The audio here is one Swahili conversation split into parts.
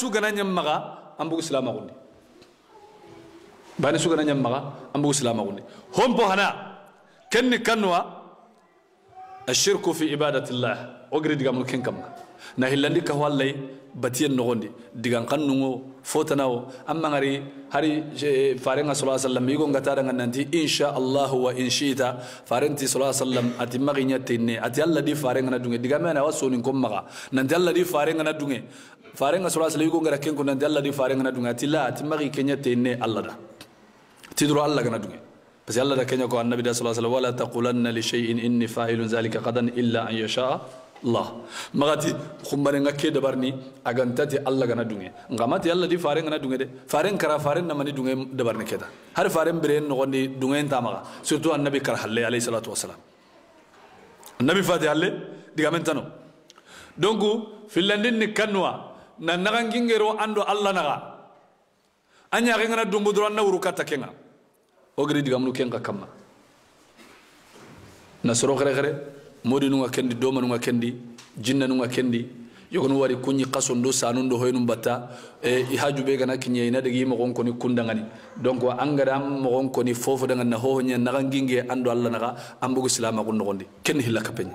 sugana ñammaxa an bugu silamaxundi bane sugana ñammaxa an bugu silamaxundi hompo xana kenni kannuwa ashirku fi ibadatillah o giri digamunu ken kamma na hillandi kaho allay batiyen noxondi digan xan nungo fotanawo an mangari hari farenga sala sallam yigo ngatadanga nanti insha allahu wa inshita farenti sala sallam ati maxi ñattenne ati allah di farenga na dunge digamena wa sonin kon maxa nanti allah di farenga na dunge فارين sura sala yugo ngara دي فارين nan Allah di farenga na dunga tilla timari kenya tenne Allah da tidro Allah gana dunga بس الله ده كنيا كون النبي صلى الله عليه وسلم ولا تقولن لشيء إني فاعل ذلك غدا إلا أن يشاء الله مغاتي غادي خمرنا كده برني اغان تاتي الله غنا دونه غمات الله دي فارين غنا دونه ده فارين كرا فارن نماني دونه دبرني كده هر فارين برين نغني دونه انت مغا أن النبي كره الله عليه الصلاة والسلام النبي فاتح الله دي كمان دونكو في اللندن كنوا na nagan gingero ando allah naga anya ga ngana dumbu duran na urukata kenga o diga mulu kenga kama na soro gare gare modi nunga kendi doma nunga kendi jinna nunga kendi yogonu wari kunyi kaso ndo sanu ndo hoynu batta e eh, haju be gana kinye ina degi mo gon koni kundangani donc angara mo gon koni fofo daga na ho nya naga ginge ando allah naga ambugo silama gon nogondi ken hilaka kapenye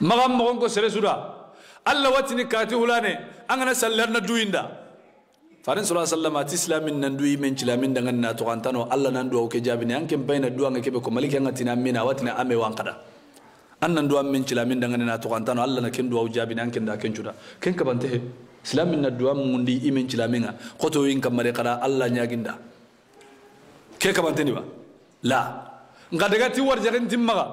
magam mo gon ko sere sura wati watini kati hulane angana sallar na duinda farin sura sallama wasallam ati islamin nan duyi men cilamin dangan na to antano allah nan duwa ke jabini anke bayna duwa ngake kebe ko maliki ngati na mina watina ame wankada kada annan duwa men cilamin dangan na to antano allah na ken duwa an anke da ken juda ken ka bante islamin na duwa mundi imen cilaminga khoto yin kamare kada allah nyaginda ke ka bante ba la ngadaga ti warjagen timmaga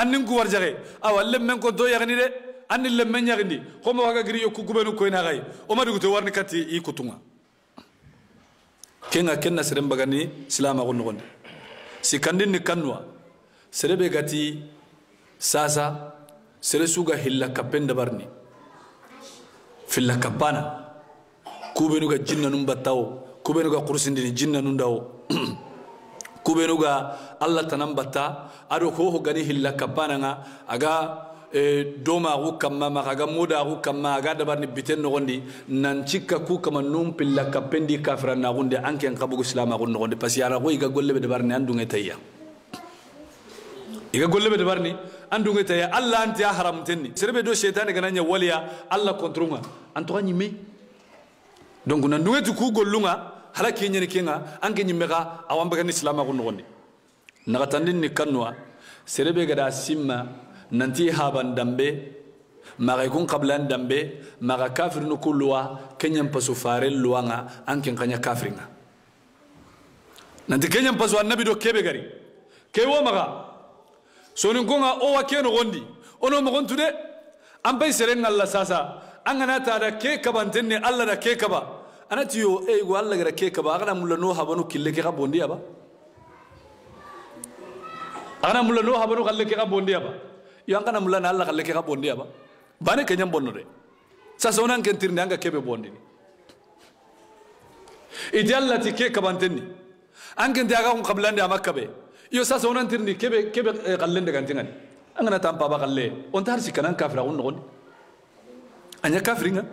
annin ku warjage awalle men ko do yagni de anni lemme ñagindi xomo waga giri yokku gubenu koyna xay o warni kati i kutunga kenga kenna seren bagani silamaxu noxondi sikandin ni kannuwa serebe gati sasa sere suga hilla kappen dabarni filla kappana kubenuga jinna num battawo kubenuga qursindini jinna num dawo kubenuga allah tanan batta ado hoho gani hilla kappana nga aga E, doma kama maraga muda modaxu kama agada bani biten noxondi nan kaku kama num pilla kapendi kafra na an anki xa bugu silamaxun noxondi parce que ana xo iga gollebe dabarni an dunge tayya iga gollebe dabarni an dunge tayya alla anti a haramutenni serebe do setane gana ɲa walia Allah kontrunga an toxa ɲimme donc nan dunge ti ku gollunga hala ke ɲani kenga an ke ɲimme ni awan bagani silamaxun noxondi naxatandin ni kannuwa serebe gada simma nanti haban dambe maga kun qablan dambe maga kafir nu kulluwa kenyan pasu farel luwanga anken kanya kafringa nanti kenyan pasu annabi do kebe gari kewo maga sonin kunga o wa keno gondi ono mo gontu de an bai seren Allah sasa an gana ta da ke kabantin ne Allah da ke kaba anati yo e go Allah ke kaba agana mulla no habanu kille ke kabondi aba agana mulla no habanu kalle ke yo an kana mula na alla ka leke aba bane kenya bonno de sasa unan kentirni eh, anga kebe bondini idi allati ke kabantenni an kente aga kun kabilande ama kabe iyo sasa unan tirni kebe kebe kallende gantingani an kana tan paba kalle on tar sikana kafira kun nogoni anya kafiringa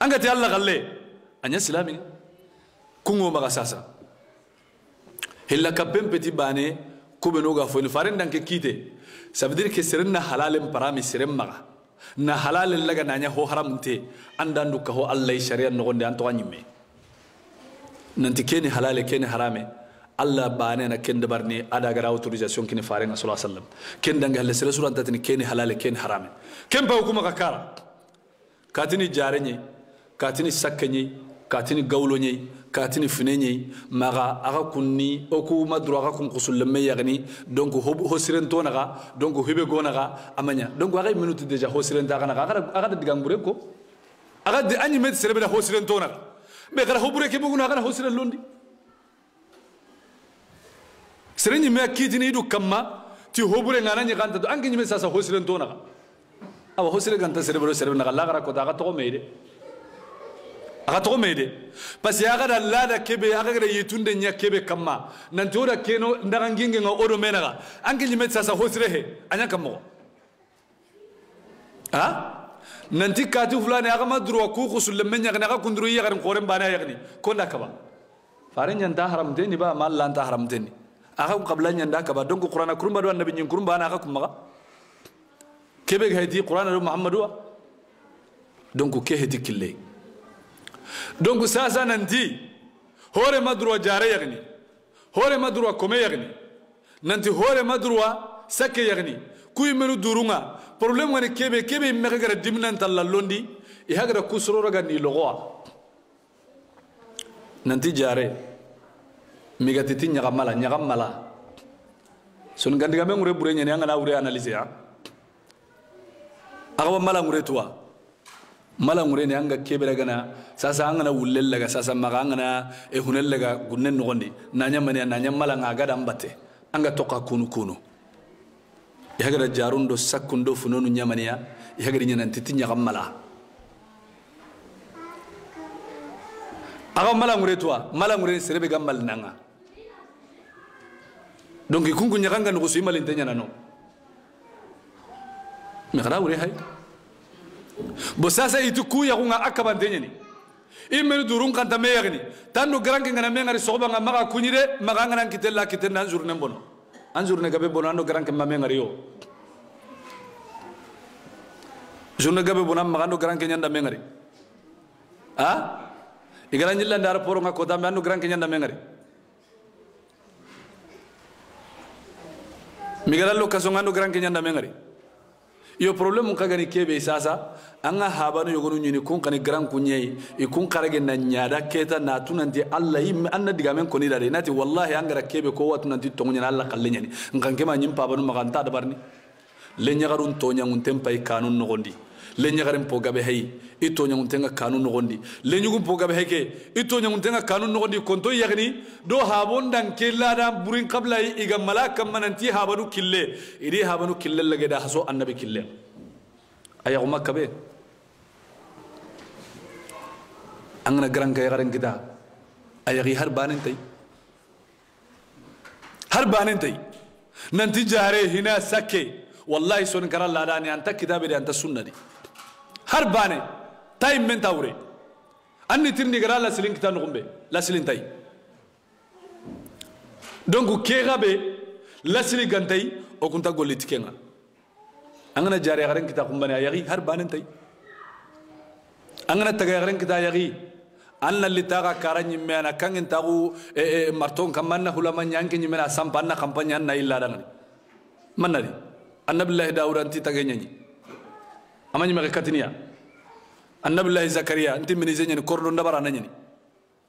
an gati alla kalle anya silaminga kungo maga sasa hilla kappen peti bane ko be noga farin dan danke kite ça ke dire na halalen parami sirin maga na halalen laga nya ho haram te du ka ho allah sharia no gonde anto anyime nanti keni halale keni harame allah bane na ken ne ada gara autorisation kini farin sallallahu alaihi wasallam ken danga halle sere suran tatini keni halale keni harame ken ba hukuma ka kara katini jarenye katini sakkenye katini gawlonye katini finenye maga aga kunni oku madura aga kun lemme yagni donc hosiren to naga donc hibe go naga amanya donc aga minute déjà hosiren daga naga aga de digambure ko aga de ani met serebe da hosiren to naga be gara hobure ke buguna aga hosiren londi serenye me kitini du kama ti hobure ngana ni ganta do angi me sasa hosiren to aba awa hosiren ganta serebe do serbe naga lagara ko daga to meide akato mede parce que akada lada kebe akagada yetunde nya kebe kama nanti oda keno ndaga nga odo menaga anke nyimet sasa hosrehe anya kamo ha nanti kati fulani aga madru wa kuku sulemenya kana aga kundru iya garin qorem bana konda kaba faran yanda haramte ba malla anta haramte ni aga qabla kaba donc qur'ana kurumba do annabi nyin kurumba ana aga kumaga kebe ga hedi qur'ana do muhammadu donc ke hedi killei donc sasa nanti hore madruwa jare yagni hore madruwa kome yagni nanti hore madruwa sake yagni kuyi menu durunga problème ngani kebe kebe mege gara dimnan talla londi i hagara kusurora ga ni logoa nanti jare migatiti ñagamala ñagamala sun gandigame ngure bure ñene angana wure analyse ya agawa mala ngure tuwa malamure ne anga kebera gana sasa anga na ulella sasa maga anga e hunella ga gunne nugondi nanya mane nanya mala nga ga dambate anga toka kunu kunu yagara jarundo sakundo fununu nyamania yagari aga malamure toa malamure serebe gamal nanga donc kungu Bosasa itu kuya kunga akaban denyeni imenu kanta kan ta Tanu tanno garanke ngana mengari soba nga maga kunyire maga ngana kitella kitenna anjur nembono. bono anjur ne gabe bono anno garanke ma mengari yo jurne gabe bono maga anno garanke nyanda mengari ha igara nyilla ndara poro nga kota me anno garanke nyanda mengari migara lo anu anno garanke nyanda mengari iyo problem kagani kebe sasa anga habano yogonu nyini kun kani gran kunye ikun karage na nyada keta na tunanti alla him anna diga men koni dare nati wallahi angara kebe ko watu nanti tongunya alla kallenyani ngan kema nyimpa banu maganta da barni le ñagarun toñangunten pay kanu nogondi le ñagaren pogabe hay i toñangunten kanu nogondi le ñugun pogabe hay ke i toñangunten kanu nogondi konto yagini do habon dan ke ladan burin kabla yi iga mala kammananti habanu kille idi habanu kille lage da haso annabi kille ayaguma kabe an gana garanka yagaren kita ayagi har banentay har banentay nanti jare hina sakke والله سون كرال لا داني أنت كتاب دي أنت سنة دي هرباني تايم من تاوري أني ترني كرال لا سلين كتاب نقوم به لا سلين تاي دونك كيغا به لا سلين كنتاي أو كنتا قولي تكينا أنا جاري غرين كتاب قوم بني أيغي هرباني تاي أنا تغير غرين كتاب أيغي anna litaga karanyi mena kangin tagu e, e, marton kamanna hulaman yankin mena sampanna kampanya na illa dangani manna di annabillahi dawuda nti tage ñañi amañi maxe katiniya annabillahi zakariya nti minise ñani kordo ndabarana ñani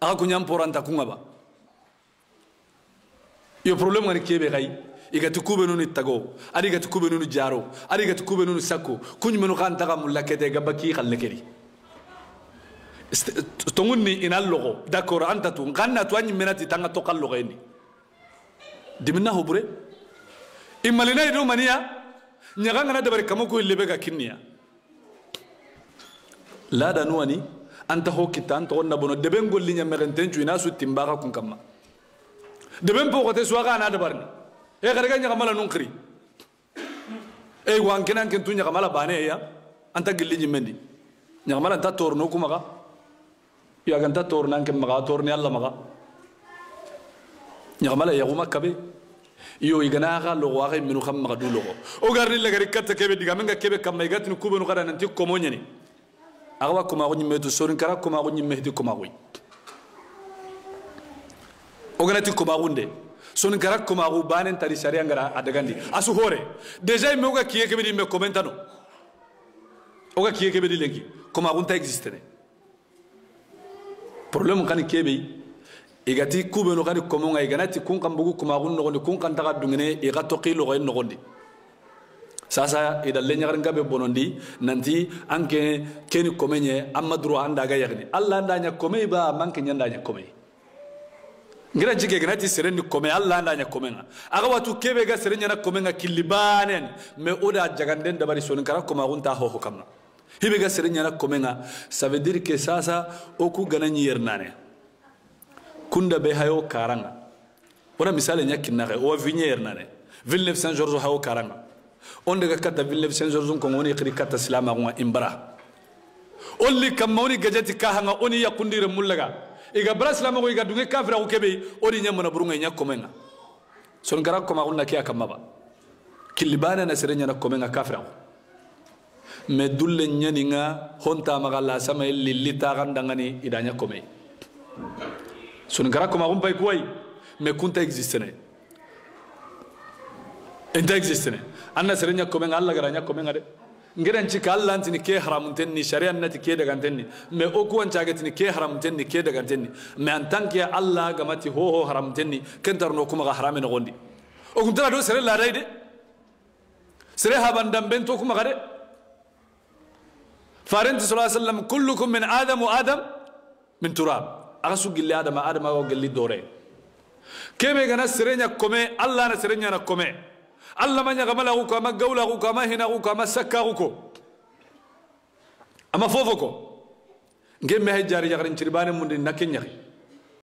axa kuñan poranta kunga yo problème ngani kebe xay igati kube tago ari igati kube jaro ari igati kube sakko kuñumenu xan taxa mulla kete ga bakki xalle kedi tongunni ina logo d'accord anta tu nganna tu anyi menati tanga tokal logo ini dimna hubure imalina ido mania ñagangana dabari kamo ko illebe ga kinniya laada nuwani anta ho kitta an togon nabono deben golli ñammexenten cu ina suttin baxa kun kamma deben poxote suwaxa ana dabarni e xarega ñaxamala nun xiri ey wan kene an ken tu ñaxamala baneeya anta gilli ñimmendi ñaxamala nta torno kumaxa yaganta tornan ken maxa torni alla maxa ñaxamala yaxuma kabe iyo iganaaqa loqwaaqay minu xam loxo o ogaarni lagari katta kebe digamenga kebe kamma igatini kubenu qara nanti komoñani aqwa kumaaqu ñimmeetu sorin kara kumaaqu ñimmehdi kumaaqui oganati kumaaqunde sonin kara kumaaqu baanen tari sharia ngara adagandi asu hore déjà imme oga kiye kebe dimme komentano oga kiye kebe di lenki kumaaqunta existene problème qani kebei igati kubenu gani komonga iganati kunkan bugu kumagun nogondi kunkan taga dungene iga toki logoyen nogondi sasa ida leñagarin gabe bonondi nanti anke keni komenye amma duro anda ga yagni alla anda nya komey ba manke nyanda nya komey ngira jige gnati serendi kome alla anda nya komenga aga watu kebe ga serenya na komenga kilibanen me oda jaganden dabari sonin kara komagun ta ho ho kamna hibe ga serenya na komenga ça veut dire que sasa oku ganani yernane kunda be hayo karanga wana misale nyaki nare o vinyer nane villeneuve saint georges hayo karanga on daga kata villeneuve saint georges ko ngoni khiri kata silama ngwa imbra olli kamma oni gajati kahanga oni yakundire mullaga iga bara silama ko iga dunge kafira ko kebe oni nya mona burunga nya komenga son gara ko ma onna kiya kamma ba kilibana na serenya na komenga kafira ko me dulle nyani nga honta magala sama lilita kandangani idanya komei sunankarakuma bay kuway mekunta existene inta existene anna serenya komen alla garanya komen ade ngedan ci kallan tini ke haramunten ni sharia nati ke daga tenni me okuwan chaga tini ke haramunten ni ke daga tenni me antanke alla gamati ho ho haramunten ni kentar no kuma ga haramen gondi o kuntara do sere la de sere habandam bento kuma gade farenti sallallahu alaihi wasallam kullukum min adam wa adam min turab أغسو قلي آدم آدم أو قلي دوري كيف يغنى سرينيا كومي الله أنا سرينيا كومي الله من يغمل أغوكو أما قول أغوكو أما هنا أغوكو أما سكا أغوكو أما فوفوكو نجي مهي جاري يغرين ترباني من دي نكين يغي